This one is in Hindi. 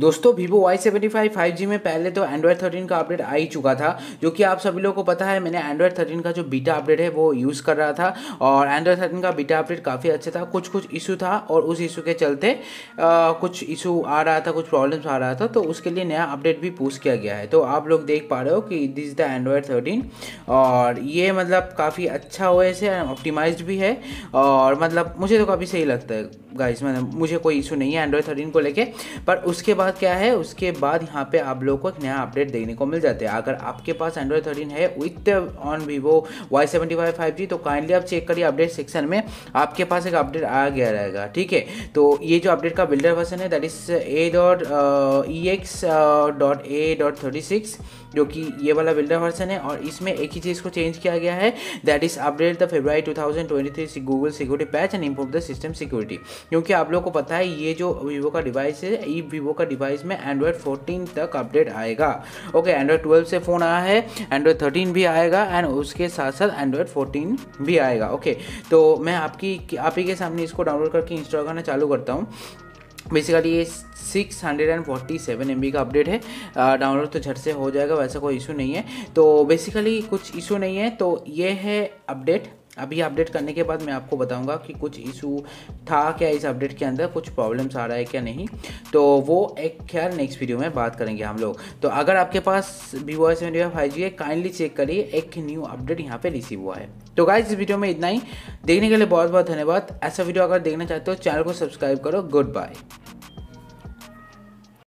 दोस्तों Vivo Y seventy five five G में पहले तो एंड्रॉयड थर्टीन का अपडेट आ ही चुका था जो कि आप सभी लोगों को पता है मैंने एंड्रॉयड थर्टीन का जो बीटा अपडेट है वो यूज़ कर रहा था और एंड्रॉयड थर्टीन का बीटा अपडेट काफ़ी अच्छा था कुछ कुछ इशू था और उस इशू के चलते आ, कुछ इशू आ रहा था कुछ प्रॉब्लम्स आ रहा था तो उसके लिए नया अपडेट भी पूछ किया गया है तो आप लोग देख पा रहे हो कि दिस द एंड्रॉयड थर्टीन और ये मतलब काफ़ी अच्छा ओ एस ऑप्टिमाइज भी है और मतलब मुझे तो काफ़ी सही लगता है गाइस मतलब मुझे कोई इशू नहीं है एंड्रॉयड थर्टीन को लेकर पर उसके बाद बाद क्या है उसके बाद यहाँ पे आप लोगों को एक नया अपडेट देखने को मिल जाता है अगर आपके पास एंड्रॉइड थर्टीन है with on Vivo Y seventy five five G तो काइंडली आप चेक करिए अपडेट सेक्शन में आपके पास एक अपडेट आ गया रहेगा ठीक है तो ये जो अपडेट का बिल्डर वर्सन है that is A dot E X dot A dot thirty six जो कि ये वाला बिल्डर वर्सन है और इसमें एक ही चीज़ को चेंज किया गया है that is update the February two thousand twenty three Google security patch and improve the system security क्योंकि आप लोग को पता है ये जो वीवो का डिवाइस है ई वीवो का आपका डिवाइस में एंड्रॉयड फोर्टीन तक अपडेट आएगा ओके एंड्रॉयड ट्वेल्व से फ़ोन आया है एंड्रॉयड थर्टीन भी आएगा एंड उसके साथ साथ एंड्रॉयड फोर्टीन भी आएगा ओके तो मैं आपकी आप ही के सामने इसको डाउनलोड करके इंस्टॉल करना चालू करता हूँ बेसिकली ये 647 एमबी का अपडेट है डाउनलोड तो झट से हो जाएगा वैसा कोई इशू नहीं है तो बेसिकली कुछ इशू नहीं है तो ये है अपडेट अभी अपडेट करने के बाद मैं आपको बताऊंगा कि कुछ इशू था क्या इस अपडेट के अंदर कुछ प्रॉब्लम्स आ रहा है क्या नहीं तो वो एक खैर नेक्स्ट वीडियो में बात करेंगे हम लोग तो अगर आपके पास Vivo S twenty five G है काइंडली चेक करिए एक न्यू अपडेट यहाँ पे रिसीव हुआ है तो गाइज इस वीडियो में इतना ही देखने के लिए बहुत बहुत धन्यवाद ऐसा वीडियो अगर देखना चाहते हो चैनल को सब्सक्राइब करो गुड बाय